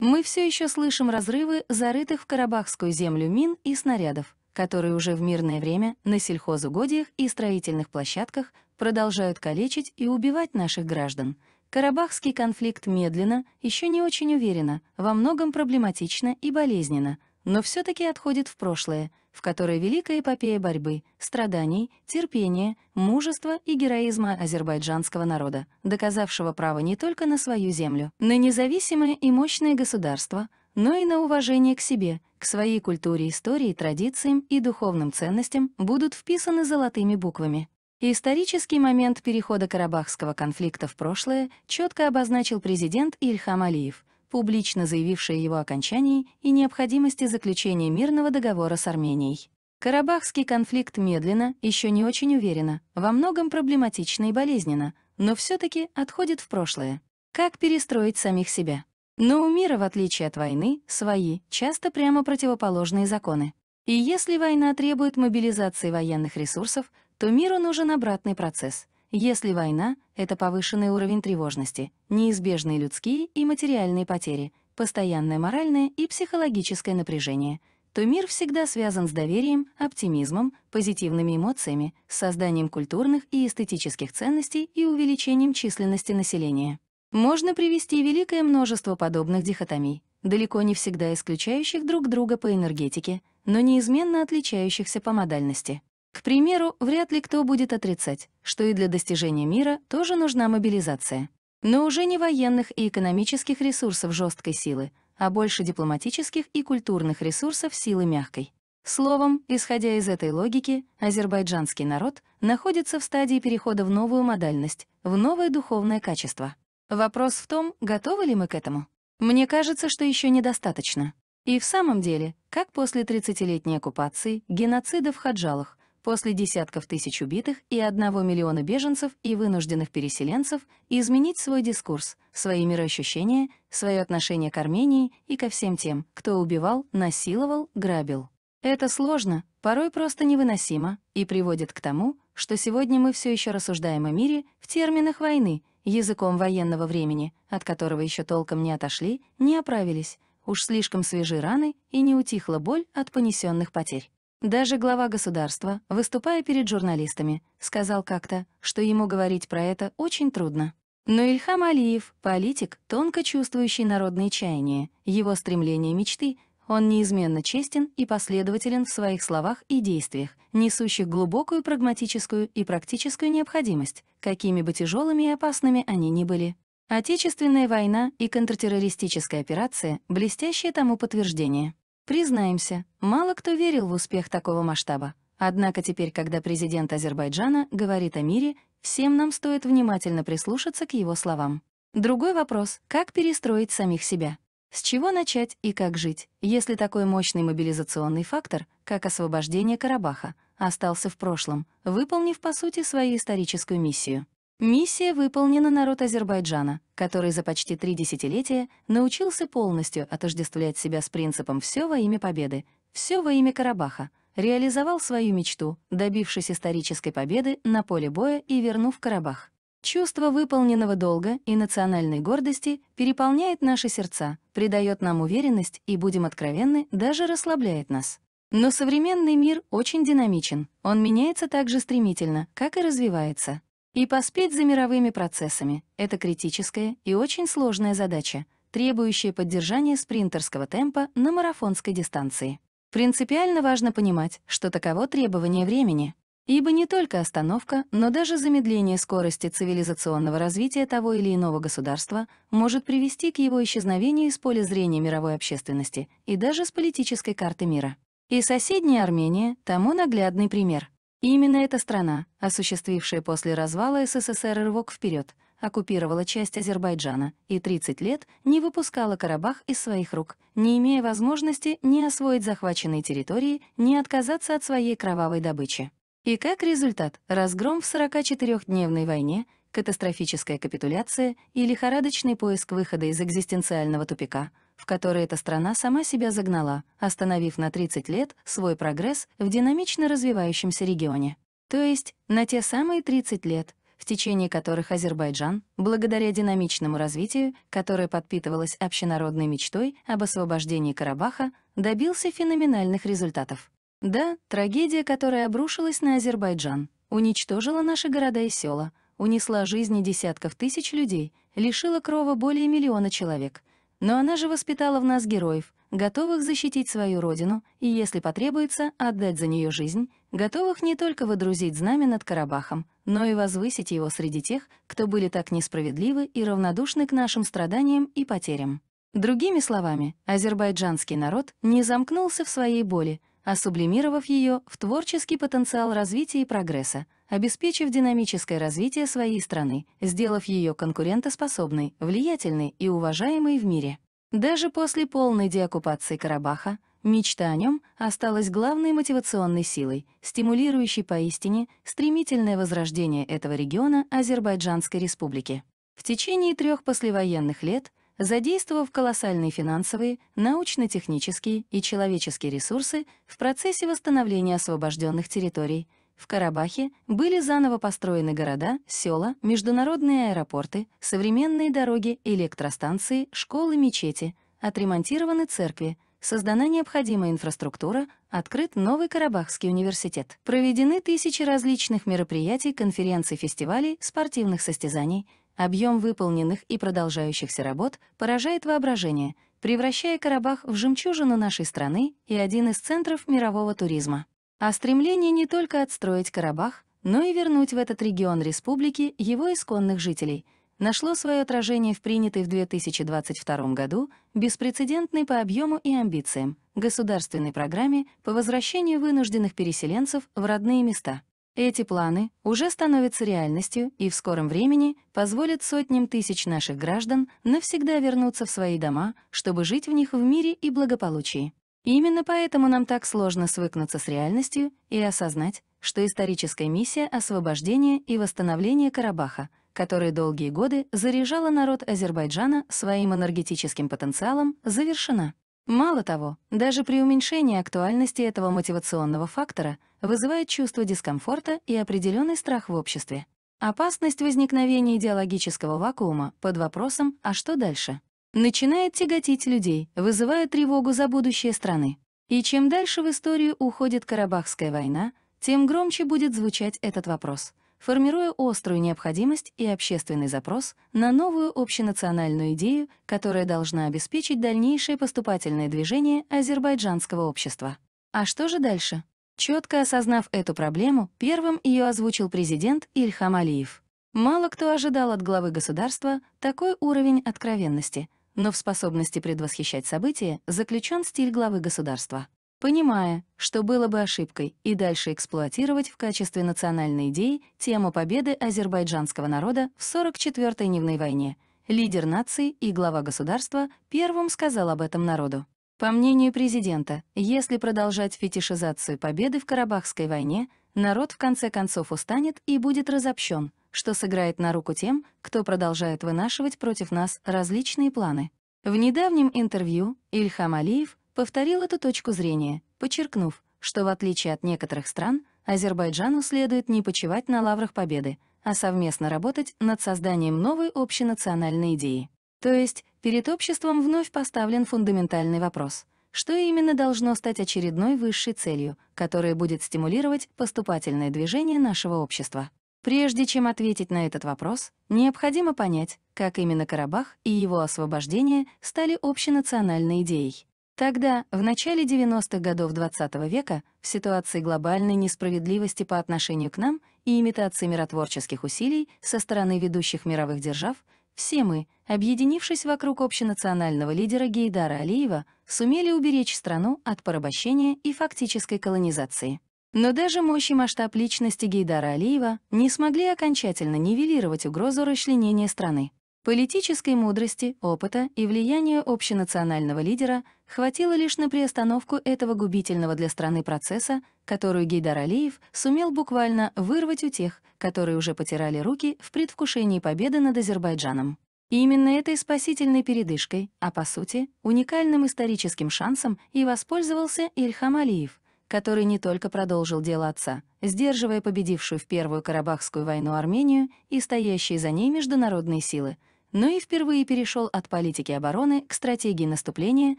Мы все еще слышим разрывы зарытых в карабахскую землю мин и снарядов, которые уже в мирное время на сельхозугодиях и строительных площадках продолжают калечить и убивать наших граждан. Карабахский конфликт медленно, еще не очень уверенно, во многом проблематично и болезненно, но все-таки отходит в прошлое — в которой великая эпопея борьбы, страданий, терпения, мужества и героизма азербайджанского народа, доказавшего право не только на свою землю, на независимое и мощное государство, но и на уважение к себе, к своей культуре, истории, традициям и духовным ценностям будут вписаны золотыми буквами. Исторический момент перехода Карабахского конфликта в прошлое четко обозначил президент Ильхам Алиев — публично заявившая его окончании и необходимости заключения мирного договора с Арменией. Карабахский конфликт медленно, еще не очень уверенно, во многом проблематично и болезненно, но все-таки отходит в прошлое. Как перестроить самих себя? Но у мира, в отличие от войны, свои, часто прямо противоположные законы. И если война требует мобилизации военных ресурсов, то миру нужен обратный процесс — если война — это повышенный уровень тревожности, неизбежные людские и материальные потери, постоянное моральное и психологическое напряжение, то мир всегда связан с доверием, оптимизмом, позитивными эмоциями, созданием культурных и эстетических ценностей и увеличением численности населения. Можно привести великое множество подобных дихотомий, далеко не всегда исключающих друг друга по энергетике, но неизменно отличающихся по модальности — к примеру, вряд ли кто будет отрицать, что и для достижения мира тоже нужна мобилизация. Но уже не военных и экономических ресурсов жесткой силы, а больше дипломатических и культурных ресурсов силы мягкой. Словом, исходя из этой логики, азербайджанский народ находится в стадии перехода в новую модальность, в новое духовное качество. Вопрос в том, готовы ли мы к этому. Мне кажется, что еще недостаточно. И в самом деле, как после 30-летней оккупации, геноцида в хаджалах, после десятков тысяч убитых и одного миллиона беженцев и вынужденных переселенцев изменить свой дискурс, свои мироощущения, свое отношение к Армении и ко всем тем, кто убивал, насиловал, грабил. Это сложно, порой просто невыносимо, и приводит к тому, что сегодня мы все еще рассуждаем о мире в терминах войны, языком военного времени, от которого еще толком не отошли, не оправились, уж слишком свежи раны и не утихла боль от понесенных потерь. Даже глава государства, выступая перед журналистами, сказал как-то, что ему говорить про это очень трудно. Но Ильхам Алиев — политик, тонко чувствующий народные чаяния, его стремления, мечты, он неизменно честен и последователен в своих словах и действиях, несущих глубокую прагматическую и практическую необходимость, какими бы тяжелыми и опасными они ни были. Отечественная война и контртеррористическая операция — блестящее тому подтверждение. Признаемся, мало кто верил в успех такого масштаба. Однако теперь, когда президент Азербайджана говорит о мире, всем нам стоит внимательно прислушаться к его словам. Другой вопрос — как перестроить самих себя? С чего начать и как жить, если такой мощный мобилизационный фактор, как освобождение Карабаха, остался в прошлом, выполнив, по сути, свою историческую миссию? Миссия выполнена народ Азербайджана, который за почти три десятилетия научился полностью отождествлять себя с принципом «все во имя победы», «все во имя Карабаха», реализовал свою мечту, добившись исторической победы на поле боя и вернув Карабах. Чувство выполненного долга и национальной гордости переполняет наши сердца, придает нам уверенность и, будем откровенны, даже расслабляет нас. Но современный мир очень динамичен, он меняется так же стремительно, как и развивается. И поспеть за мировыми процессами — это критическая и очень сложная задача, требующая поддержания спринтерского темпа на марафонской дистанции. Принципиально важно понимать, что таково требование времени, ибо не только остановка, но даже замедление скорости цивилизационного развития того или иного государства может привести к его исчезновению из поля зрения мировой общественности и даже с политической карты мира. И соседняя Армения тому наглядный пример — и именно эта страна, осуществившая после развала СССР рывок вперед, оккупировала часть Азербайджана и 30 лет не выпускала Карабах из своих рук, не имея возможности ни освоить захваченные территории, ни отказаться от своей кровавой добычи. И как результат, разгром в 44-дневной войне, катастрофическая капитуляция и лихорадочный поиск выхода из экзистенциального тупика — в которые эта страна сама себя загнала, остановив на 30 лет свой прогресс в динамично развивающемся регионе. То есть на те самые 30 лет, в течение которых Азербайджан, благодаря динамичному развитию, которое подпитывалось общенародной мечтой об освобождении Карабаха, добился феноменальных результатов. Да, трагедия, которая обрушилась на Азербайджан, уничтожила наши города и села, унесла жизни десятков тысяч людей, лишила крова более миллиона человек, но она же воспитала в нас героев, готовых защитить свою родину и, если потребуется, отдать за нее жизнь, готовых не только водрузить знамя над Карабахом, но и возвысить его среди тех, кто были так несправедливы и равнодушны к нашим страданиям и потерям. Другими словами, азербайджанский народ не замкнулся в своей боли, а сублимировав ее в творческий потенциал развития и прогресса — обеспечив динамическое развитие своей страны, сделав ее конкурентоспособной, влиятельной и уважаемой в мире. Даже после полной деоккупации Карабаха мечта о нем осталась главной мотивационной силой, стимулирующей поистине стремительное возрождение этого региона Азербайджанской республики. В течение трех послевоенных лет задействовав колоссальные финансовые, научно-технические и человеческие ресурсы в процессе восстановления освобожденных территорий, в Карабахе были заново построены города, села, международные аэропорты, современные дороги, электростанции, школы, мечети, отремонтированы церкви, создана необходимая инфраструктура, открыт новый Карабахский университет. Проведены тысячи различных мероприятий, конференций, фестивалей, спортивных состязаний. Объем выполненных и продолжающихся работ поражает воображение, превращая Карабах в жемчужину нашей страны и один из центров мирового туризма а стремление не только отстроить Карабах, но и вернуть в этот регион республики его исконных жителей, нашло свое отражение в принятой в 2022 году беспрецедентной по объему и амбициям государственной программе по возвращению вынужденных переселенцев в родные места. Эти планы уже становятся реальностью и в скором времени позволят сотням тысяч наших граждан навсегда вернуться в свои дома, чтобы жить в них в мире и благополучии именно поэтому нам так сложно свыкнуться с реальностью и осознать, что историческая миссия освобождения и восстановления Карабаха, которая долгие годы заряжала народ Азербайджана своим энергетическим потенциалом, завершена. Мало того, даже при уменьшении актуальности этого мотивационного фактора вызывает чувство дискомфорта и определенный страх в обществе. Опасность возникновения идеологического вакуума под вопросом «а что дальше?» начинает тяготить людей, вызывая тревогу за будущее страны. И чем дальше в историю уходит Карабахская война, тем громче будет звучать этот вопрос, формируя острую необходимость и общественный запрос на новую общенациональную идею, которая должна обеспечить дальнейшее поступательное движение азербайджанского общества. А что же дальше? Четко осознав эту проблему, первым ее озвучил президент Ильхам Алиев. Мало кто ожидал от главы государства такой уровень откровенности — но в способности предвосхищать события заключен стиль главы государства. Понимая, что было бы ошибкой и дальше эксплуатировать в качестве национальной идеи тему победы азербайджанского народа в 44-й Нивной войне, лидер нации и глава государства первым сказал об этом народу. По мнению президента, если продолжать фетишизацию победы в Карабахской войне, народ в конце концов устанет и будет разобщен, что сыграет на руку тем, кто продолжает вынашивать против нас различные планы. В недавнем интервью Ильхам Алиев повторил эту точку зрения, подчеркнув, что в отличие от некоторых стран, Азербайджану следует не почивать на лаврах победы, а совместно работать над созданием новой общенациональной идеи. То есть перед обществом вновь поставлен фундаментальный вопрос — что именно должно стать очередной высшей целью, которая будет стимулировать поступательное движение нашего общества. Прежде чем ответить на этот вопрос, необходимо понять, как именно Карабах и его освобождение стали общенациональной идеей. Тогда, в начале 90-х годов XX -го века, в ситуации глобальной несправедливости по отношению к нам и имитации миротворческих усилий со стороны ведущих мировых держав, все мы, объединившись вокруг общенационального лидера Гейдара Алиева, сумели уберечь страну от порабощения и фактической колонизации. Но даже мощь и масштаб личности Гейдара Алиева не смогли окончательно нивелировать угрозу расчленения страны. Политической мудрости, опыта и влияния общенационального лидера хватило лишь на приостановку этого губительного для страны процесса, которую Гейдар Алиев сумел буквально вырвать у тех, которые уже потирали руки в предвкушении победы над Азербайджаном. И именно этой спасительной передышкой, а по сути, уникальным историческим шансом и воспользовался Ильхам Алиев — который не только продолжил дело отца, сдерживая победившую в Первую Карабахскую войну Армению и стоящие за ней международные силы, но и впервые перешел от политики обороны к стратегии наступления,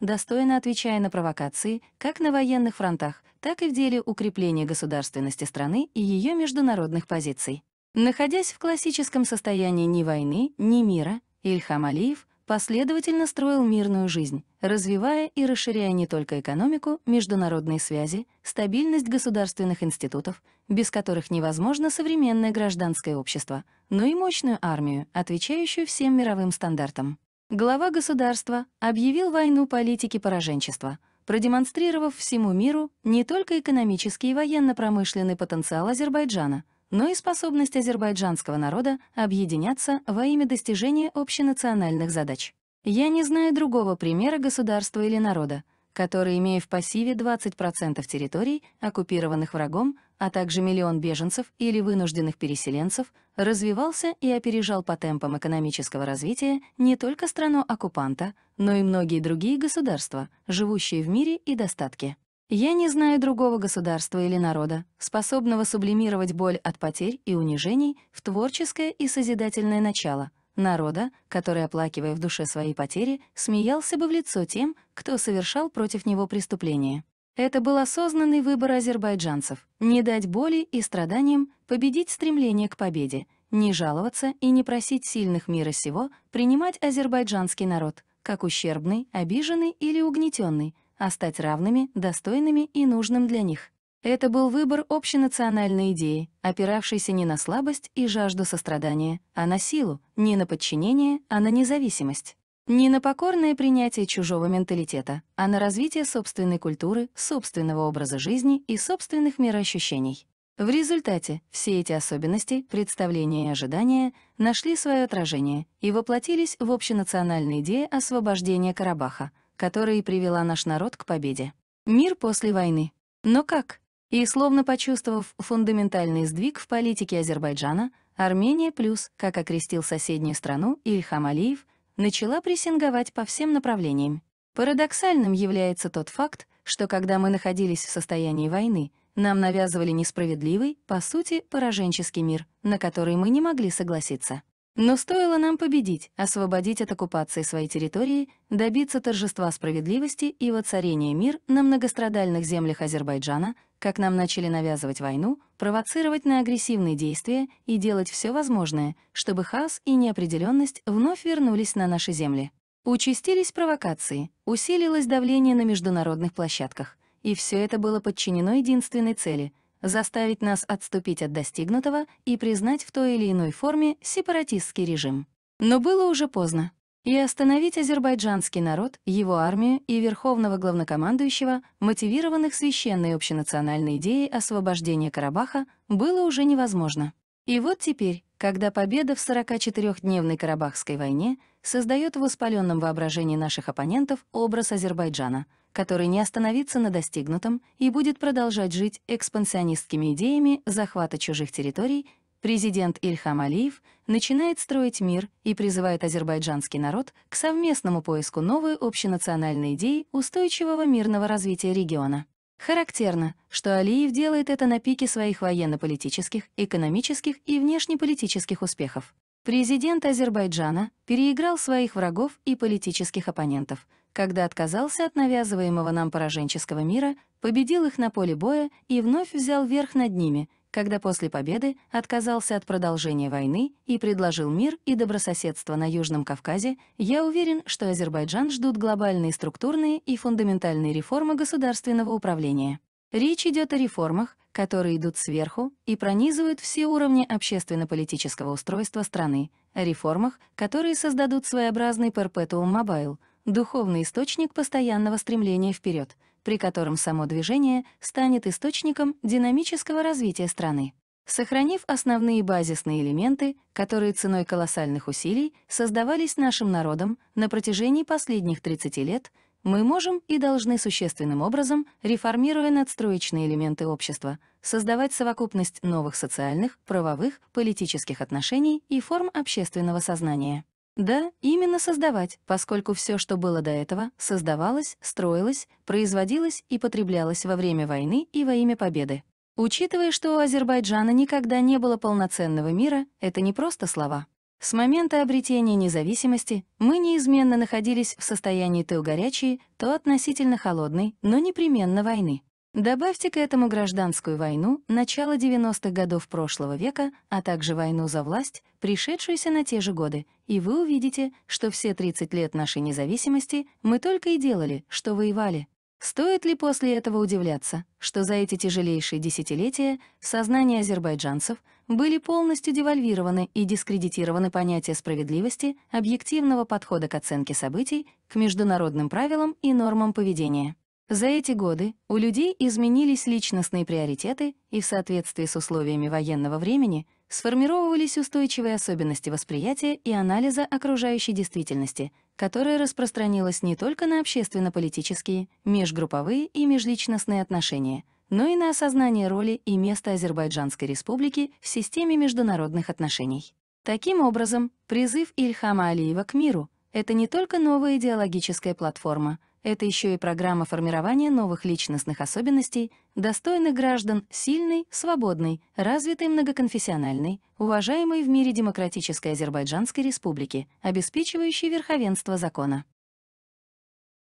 достойно отвечая на провокации как на военных фронтах, так и в деле укрепления государственности страны и ее международных позиций. Находясь в классическом состоянии ни войны, ни мира, Ильхам Алиев — последовательно строил мирную жизнь, развивая и расширяя не только экономику, международные связи, стабильность государственных институтов, без которых невозможно современное гражданское общество, но и мощную армию, отвечающую всем мировым стандартам. Глава государства объявил войну политике пораженчества, продемонстрировав всему миру не только экономический и военно-промышленный потенциал Азербайджана — но и способность азербайджанского народа объединяться во имя достижения общенациональных задач. Я не знаю другого примера государства или народа, который, имея в пассиве 20% территорий, оккупированных врагом, а также миллион беженцев или вынужденных переселенцев, развивался и опережал по темпам экономического развития не только страну оккупанта, но и многие другие государства, живущие в мире и достатке. Я не знаю другого государства или народа, способного сублимировать боль от потерь и унижений в творческое и созидательное начало, народа, который, оплакивая в душе свои потери, смеялся бы в лицо тем, кто совершал против него преступление. Это был осознанный выбор азербайджанцев — не дать боли и страданиям победить стремление к победе, не жаловаться и не просить сильных мира сего принимать азербайджанский народ как ущербный, обиженный или угнетенный, а стать равными, достойными и нужным для них. Это был выбор общенациональной идеи, опиравшейся не на слабость и жажду сострадания, а на силу, не на подчинение, а на независимость. Не на покорное принятие чужого менталитета, а на развитие собственной культуры, собственного образа жизни и собственных мироощущений. В результате все эти особенности, представления и ожидания нашли свое отражение и воплотились в общенациональной идее освобождения Карабаха — которая и привела наш народ к победе. Мир после войны. Но как? И словно почувствовав фундаментальный сдвиг в политике Азербайджана, Армения плюс, как окрестил соседнюю страну Ильхам Алиев, начала прессинговать по всем направлениям. Парадоксальным является тот факт, что когда мы находились в состоянии войны, нам навязывали несправедливый, по сути, пораженческий мир, на который мы не могли согласиться. Но стоило нам победить, освободить от оккупации своей территории, добиться торжества справедливости и воцарения мир на многострадальных землях Азербайджана, как нам начали навязывать войну, провоцировать на агрессивные действия и делать все возможное, чтобы хаос и неопределенность вновь вернулись на наши земли. Участились провокации, усилилось давление на международных площадках, и все это было подчинено единственной цели — заставить нас отступить от достигнутого и признать в той или иной форме сепаратистский режим. Но было уже поздно. И остановить азербайджанский народ, его армию и верховного главнокомандующего, мотивированных священной общенациональной идеей освобождения Карабаха, было уже невозможно. И вот теперь, когда победа в 44-дневной Карабахской войне создает в воспаленном воображении наших оппонентов образ Азербайджана — который не остановится на достигнутом и будет продолжать жить экспансионистскими идеями захвата чужих территорий, президент Ильхам Алиев начинает строить мир и призывает азербайджанский народ к совместному поиску новой общенациональной идеи устойчивого мирного развития региона. Характерно, что Алиев делает это на пике своих военно-политических, экономических и внешнеполитических успехов. Президент Азербайджана переиграл своих врагов и политических оппонентов — когда отказался от навязываемого нам пораженческого мира, победил их на поле боя и вновь взял верх над ними, когда после победы отказался от продолжения войны и предложил мир и добрососедство на Южном Кавказе, я уверен, что Азербайджан ждут глобальные структурные и фундаментальные реформы государственного управления. Речь идет о реформах, которые идут сверху и пронизывают все уровни общественно-политического устройства страны, о реформах, которые создадут своеобразный перпетуум мобайл — духовный источник постоянного стремления вперед, при котором само движение станет источником динамического развития страны. Сохранив основные базисные элементы, которые ценой колоссальных усилий создавались нашим народом на протяжении последних 30 лет, мы можем и должны существенным образом, реформируя надстроечные элементы общества, создавать совокупность новых социальных, правовых, политических отношений и форм общественного сознания. Да, именно создавать, поскольку все, что было до этого, создавалось, строилось, производилось и потреблялось во время войны и во имя победы. Учитывая, что у Азербайджана никогда не было полноценного мира, это не просто слова. С момента обретения независимости мы неизменно находились в состоянии то горячей, то относительно холодной, но непременно войны. Добавьте к этому гражданскую войну начала 90-х годов прошлого века, а также войну за власть, пришедшуюся на те же годы, и вы увидите, что все 30 лет нашей независимости мы только и делали, что воевали. Стоит ли после этого удивляться, что за эти тяжелейшие десятилетия сознание азербайджанцев были полностью девальвированы и дискредитированы понятия справедливости, объективного подхода к оценке событий, к международным правилам и нормам поведения? За эти годы у людей изменились личностные приоритеты, и в соответствии с условиями военного времени сформировались устойчивые особенности восприятия и анализа окружающей действительности, которая распространилась не только на общественно-политические, межгрупповые и межличностные отношения, но и на осознание роли и места Азербайджанской республики в системе международных отношений. Таким образом, призыв Ильхама Алиева к миру — это не только новая идеологическая платформа — это еще и программа формирования новых личностных особенностей, достойных граждан, сильной, свободной, развитой многоконфессиональной, уважаемой в мире Демократической Азербайджанской Республики, обеспечивающей верховенство закона.